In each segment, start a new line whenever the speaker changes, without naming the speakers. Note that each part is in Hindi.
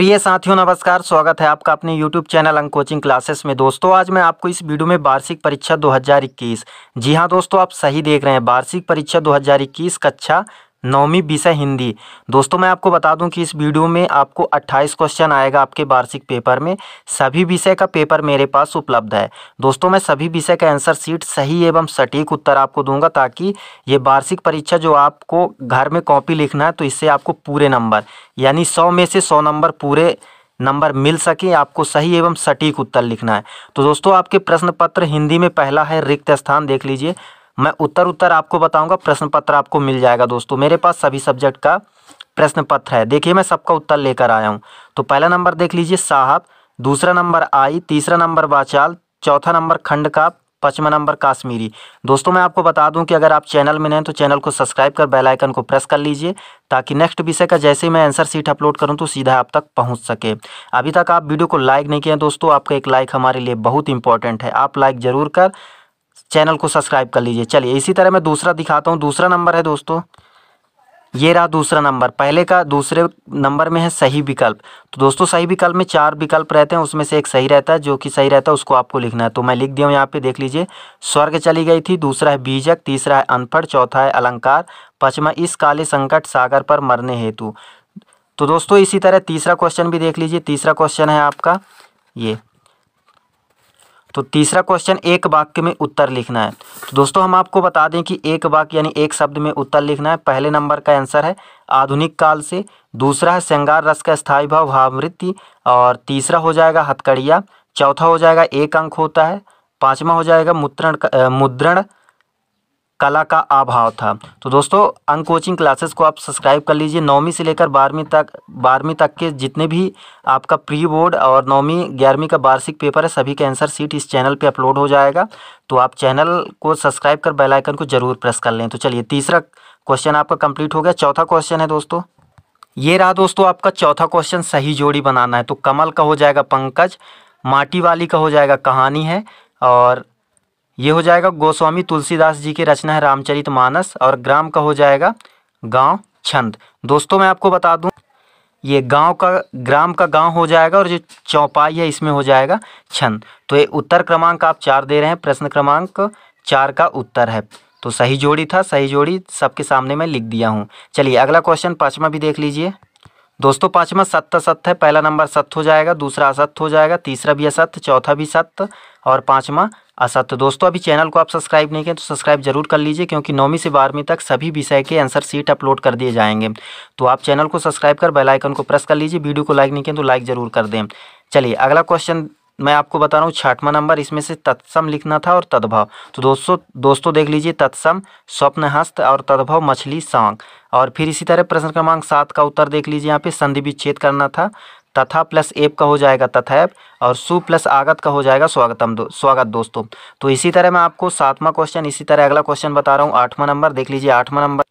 प्रिय साथियों नमस्कार स्वागत है आपका अपने YouTube channel Ank coaching classes में दोस्तों आज मैं आपको इस वीडियो में वार्षिक परीक्षा 2021 जी हाँ दोस्तों आप सही देख रहे हैं वार्षिक परीक्षा 2021 कक्षा नौवीं विषय हिंदी दोस्तों मैं आपको बता दूं कि इस वीडियो में आपको 28 क्वेश्चन आएगा आपके वार्षिक पेपर में सभी विषय का पेपर मेरे पास उपलब्ध है दोस्तों मैं सभी विषय का आंसर सीट सही एवं सटीक उत्तर आपको दूंगा ताकि ये वार्षिक परीक्षा जो आपको घर में कॉपी लिखना है तो इससे आपको पूरे नंबर यानी सौ में से सौ नंबर पूरे नंबर मिल सके आपको सही एवं सटीक उत्तर लिखना है तो दोस्तों आपके प्रश्न पत्र हिंदी में पहला है रिक्त स्थान देख लीजिए मैं उत्तर उत्तर आपको बताऊंगा प्रश्न पत्र आपको मिल जाएगा दोस्तों मेरे पास सभी सब्जेक्ट का प्रश्न पत्र है देखिए मैं सबका उत्तर लेकर आया हूँ तो पहला नंबर देख लीजिए साहब दूसरा नंबर आई तीसरा नंबर बाचाल चौथा नंबर खंड का पचवा नंबर काश्मीरी दोस्तों मैं आपको बता दूं कि अगर आप चैनल में नहीं तो चैनल को सब्सक्राइब कर बेल आइकन को प्रेस कर लीजिए ताकि नेक्स्ट विषय का जैसे ही मैं आंसर सीट अपलोड करूं तो सीधा आप तक पहुंच सके अभी तक आप वीडियो को लाइक नहीं किए दोस्तों आपका एक लाइक हमारे लिए बहुत इंपॉर्टेंट है आप लाइक ज़रूर कर चैनल को सब्सक्राइब कर लीजिए चलिए इसी तरह मैं दूसरा दिखाता हूँ दूसरा नंबर है दोस्तों ये रहा दूसरा नंबर पहले का दूसरे नंबर में है सही विकल्प तो दोस्तों सही विकल्प में चार विकल्प रहते हैं उसमें से एक सही रहता है जो कि सही रहता है उसको आपको लिखना है तो मैं लिख दिया हूँ यहाँ पे देख लीजिए स्वर्ग चली गई थी दूसरा है बीजक तीसरा है अनपढ़ चौथा है अलंकार पचमा इस काले संकट सागर पर मरने हेतु तो दोस्तों इसी तरह तीसरा क्वेश्चन भी देख लीजिए तीसरा क्वेश्चन है आपका ये तो तीसरा क्वेश्चन एक वाक्य में उत्तर लिखना है तो दोस्तों हम आपको बता दें कि एक वाक्य यानी एक शब्द में उत्तर लिखना है पहले नंबर का आंसर है आधुनिक काल से दूसरा है श्रृंगार रस का स्थायी भाव भावृत्ति और तीसरा हो जाएगा हथकड़िया चौथा हो जाएगा एक अंक होता है पाँचवा हो जाएगा मुद्रण मुद्रण कला का अभाव था तो दोस्तों अंग कोचिंग क्लासेस को आप सब्सक्राइब कर लीजिए नौवीं से लेकर बारहवीं तक बारहवीं तक के जितने भी आपका प्री बोर्ड और नौवीं ग्यारहवीं का वार्षिक पेपर है सभी का आंसर सीट इस चैनल पे अपलोड हो जाएगा तो आप चैनल को सब्सक्राइब कर बेल आइकन को ज़रूर प्रेस कर लें तो चलिए तीसरा क्वेश्चन आपका कंप्लीट हो गया चौथा क्वेश्चन है दोस्तों ये रहा दोस्तों आपका चौथा क्वेश्चन सही जोड़ी बनाना है तो कमल का हो जाएगा पंकज माटी वाली का हो जाएगा कहानी है और ये हो जाएगा गोस्वामी तुलसीदास जी की रचना है रामचरित मानस और ग्राम का हो जाएगा गांव छंद दोस्तों मैं आपको बता दूं ये गांव का ग्राम का गांव हो जाएगा और जो चौपाई है इसमें हो जाएगा छंद तो ये उत्तर क्रमांक आप चार दे रहे हैं प्रश्न क्रमांक चार का उत्तर है तो सही जोड़ी था सही जोड़ी सबके सामने मैं लिख दिया हूँ चलिए अगला क्वेश्चन पाँचवा भी देख लीजिए दोस्तों पाँचवा सत्य सत्य है पहला नंबर सत्य हो जाएगा दूसरा असत्य हो जाएगा तीसरा भी असत्य चौथा भी सत्य और पाँचवा असत्य दोस्तों अभी चैनल को आप सब्सक्राइब नहीं करें तो सब्सक्राइब जरूर कर लीजिए क्योंकि नौवीं से बारहवीं तक सभी विषय के आंसर सीट अपलोड कर दिए जाएंगे तो आप चैनल को सब्सक्राइब कर बेलाइकन को प्रेस कर लीजिए वीडियो को लाइक नहीं करें तो लाइक ज़रूर कर दें चलिए अगला क्वेश्चन मैं आपको बता रहा हूँ छठवा नंबर इसमें से तत्सम लिखना था और तद्भव तो दोस्तों दोस्तों देख लीजिए तत्सम स्वप्न हस्त और तद्भव मछली सांग और फिर इसी तरह प्रश्न क्रमांक सात का उत्तर देख लीजिए यहाँ पे संधि विच्छेद करना था तथा प्लस एप का हो जाएगा तथैप और सु प्लस आगत का हो जाएगा स्वागतम दो स्वागत दोस्तों तो इसी तरह मैं आपको सातवां क्वेश्चन इसी तरह अगला क्वेश्चन बता रहा हूँ आठवां नंबर देख लीजिए आठवां नंबर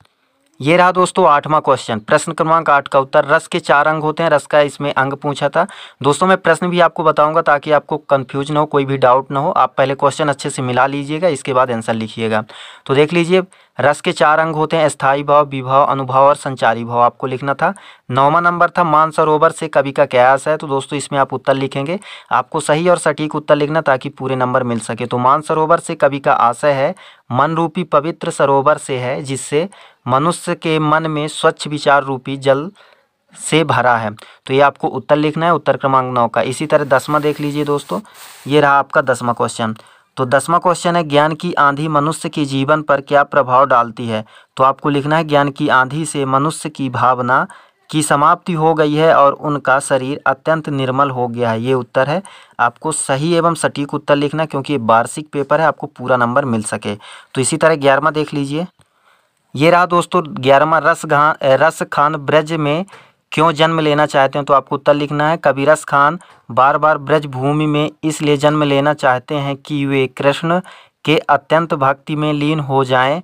ये रहा दोस्तों आठवां क्वेश्चन प्रश्न क्रमांक आठ का उत्तर रस के चार अंग होते हैं रस का इसमें अंग पूछा था दोस्तों मैं प्रश्न भी आपको बताऊंगा ताकि आपको कन्फ्यूज ना हो कोई भी डाउट ना हो आप पहले क्वेश्चन अच्छे से मिला लीजिएगा इसके बाद आंसर लिखिएगा तो देख लीजिए रस के चार अंग होते हैं स्थायी भाव विभाव अनुभाव और संचारी भाव आपको लिखना था नौवा नंबर था मानसरोवर से कवि का कयास है तो दोस्तों इसमें आप उत्तर लिखेंगे आपको सही और सटीक उत्तर लिखना ताकि पूरे नंबर मिल सके तो मानसरोवर से कवि का आशय है मन रूपी पवित्र सरोवर से है जिससे मनुष्य के मन में स्वच्छ विचार रूपी जल से भरा है तो ये आपको उत्तर लिखना है उत्तर क्रमांक नौ का इसी तरह दसवा देख लीजिए दोस्तों ये रहा आपका दसवा क्वेश्चन तो दसवा क्वेश्चन है ज्ञान की आंधी मनुष्य के जीवन पर क्या प्रभाव डालती है तो आपको लिखना है ज्ञान की आंधी से मनुष्य की भावना की समाप्ति हो गई है और उनका शरीर अत्यंत निर्मल हो गया है ये उत्तर है आपको सही एवं सटीक उत्तर लिखना क्योंकि ये वार्षिक पेपर है आपको पूरा नंबर मिल सके तो इसी तरह ग्यारहवा देख लीजिए ये रहा दोस्तों ग्यारहवा रस खान रस खान ब्रज में क्यों जन्म लेना चाहते हैं तो आपको उत्तर लिखना है कभी रस खान बार बार ब्रज भूमि में इसलिए जन्म लेना चाहते हैं कि वे कृष्ण के अत्यंत भक्ति में लीन हो जाएं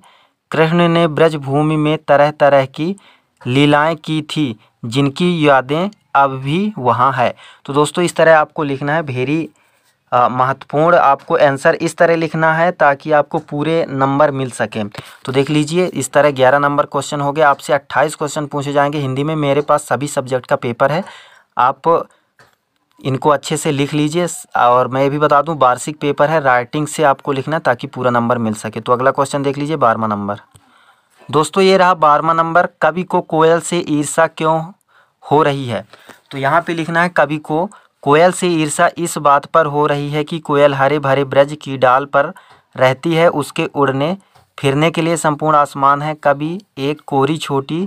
कृष्ण ने ब्रज भूमि में तरह तरह की लीलाएं की थी जिनकी यादें अब भी वहाँ है तो दोस्तों इस तरह आपको लिखना है भेरी महत्वपूर्ण आपको आंसर इस तरह लिखना है ताकि आपको पूरे नंबर मिल सकें तो देख लीजिए इस तरह ग्यारह नंबर क्वेश्चन हो गया आपसे अट्ठाईस क्वेश्चन पूछे जाएंगे हिंदी में मेरे पास सभी सब्जेक्ट का पेपर है आप इनको अच्छे से लिख लीजिए और मैं ये भी बता दूं वार्षिक पेपर है राइटिंग से आपको लिखना ताकि पूरा नंबर मिल सके तो अगला क्वेश्चन देख लीजिए बारहवा नंबर दोस्तों ये रहा बारहवा नंबर कवि को कोयल से ईर्षा क्यों हो रही है तो यहाँ पर लिखना है कवि को कोयल से ईर्षा इस बात पर हो रही है कि कोयल हरे भरे ब्रज की डाल पर रहती है उसके उड़ने फिरने के लिए संपूर्ण आसमान है कभी एक कोरी छोटी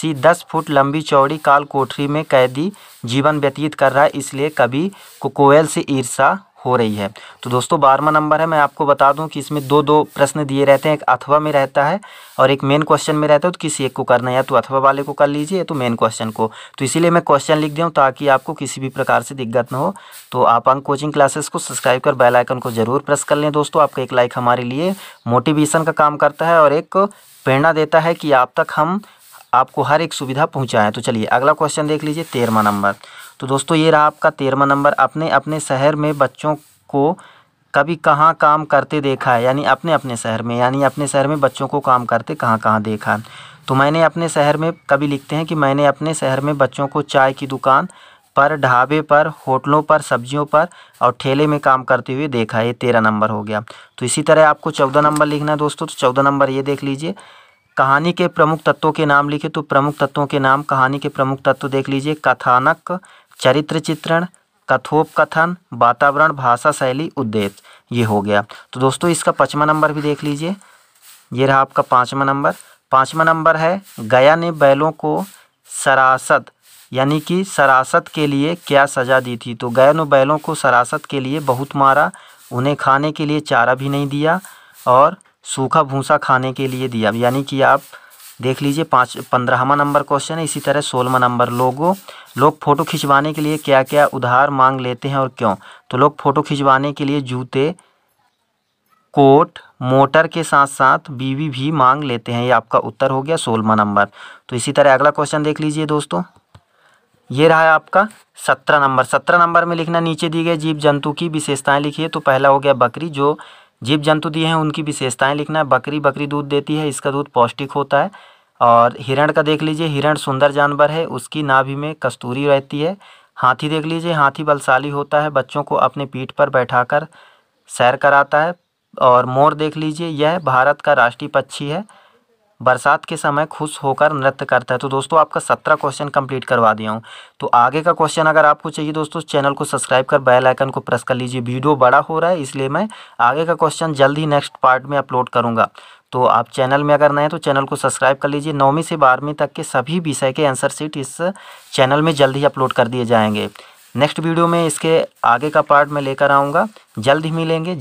सी दस फुट लंबी चौड़ी काल कोठरी में कैदी जीवन व्यतीत कर रहा है इसलिए कभी को कोयल से ईर्षा हो रही है तो दोस्तों बारहवा नंबर है मैं आपको बता दूं कि इसमें दो दो प्रश्न दिए रहते हैं एक अथवा में रहता है और एक मेन क्वेश्चन में रहता है तो किसी एक को करना है या तो अथवा वाले को कर लीजिए या तो मेन क्वेश्चन को तो इसीलिए मैं क्वेश्चन लिख दिया हूँ ताकि आपको किसी भी प्रकार से दिक्कत ना हो तो आप अंक कोचिंग क्लासेस को सब्सक्राइब कर बेल आइकन को जरूर प्रेस कर लें दोस्तों आपका एक लाइक हमारे लिए मोटिवेशन का काम करता है और एक प्रेरणा देता है कि आप तक हम आपको हर एक सुविधा पहुंचाएं तो चलिए अगला क्वेश्चन देख लीजिए तेरहवा नंबर तो दोस्तों ये रहा आपका तेरहवा नंबर अपने अपने शहर में बच्चों को कभी कहाँ काम करते देखा है यानी अपने अपने शहर में यानी अपने शहर में बच्चों को काम करते कहाँ कहाँ देखा है तो मैंने अपने शहर में कभी लिखते हैं कि मैंने अपने शहर में बच्चों को चाय की दुकान पर ढाबे पर होटलों पर सब्जियों पर और ठेले में काम करते हुए देखा ये तेरह नंबर हो गया तो इसी तरह आपको चौदह नंबर लिखना है दोस्तों तो चौदह नंबर ये देख लीजिए कहानी के प्रमुख तत्वों के नाम लिखे तो प्रमुख तत्वों के नाम कहानी के प्रमुख तत्व देख लीजिए कथानक चरित्र चित्रण कथोपकथन वातावरण भाषा शैली उद्देश्य ये हो गया तो दोस्तों इसका पचवा नंबर भी देख लीजिए ये रहा आपका पाँचवा नंबर पाँचवा नंबर है गया ने बैलों को सरासत यानी कि सरासत के लिए क्या सज़ा दी थी तो गया ने बैलों को सरासत के लिए बहुत मारा उन्हें खाने के लिए चारा भी नहीं दिया और सूखा भूसा खाने के लिए दिया यानी कि आप देख लीजिए पाँच पंद्रहवा नंबर क्वेश्चन है इसी तरह सोलहवा नंबर लोगों लोग फ़ोटो खिंचवाने के लिए क्या क्या उधार मांग लेते हैं और क्यों तो लोग फ़ोटो खिंचवाने के लिए जूते कोट मोटर के साथ साथ बीवी भी मांग लेते हैं ये आपका उत्तर हो गया सोलहवा नंबर तो इसी तरह अगला क्वेश्चन देख लीजिए दोस्तों ये रहा है आपका सत्रह नंबर सत्रह नंबर में लिखना नीचे दी गई जीव जंतु की विशेषताएं लिखिए तो पहला हो गया बकरी जो जीव जंतु दिए हैं उनकी विशेषताएं लिखना है बकरी बकरी दूध देती है इसका दूध पौष्टिक होता है और हिरण का देख लीजिए हिरण सुंदर जानवर है उसकी नाभि में कस्तूरी रहती है हाथी देख लीजिए हाथी बलशाली होता है बच्चों को अपने पीठ पर बैठाकर सैर कराता है और मोर देख लीजिए यह भारत का राष्ट्रीय पक्षी है बरसात के समय खुश होकर नृत्य करता है तो दोस्तों आपका सत्रह क्वेश्चन कंप्लीट करवा दिया हूँ तो आगे का क्वेश्चन अगर आपको चाहिए दोस्तों चैनल को सब्सक्राइब कर बेल आइकन को प्रेस कर लीजिए वीडियो बड़ा हो रहा है इसलिए मैं आगे का क्वेश्चन जल्द ही नेक्स्ट पार्ट में अपलोड करूँगा तो आप चैनल में अगर नए हैं तो चैनल को सब्सक्राइब कर लीजिए नौवीं से बारहवीं तक के सभी विषय के आंसर सीट इस चैनल में जल्द ही अपलोड कर दिए जाएंगे नेक्स्ट वीडियो में इसके आगे का पार्ट मैं लेकर आऊँगा जल्द ही मिलेंगे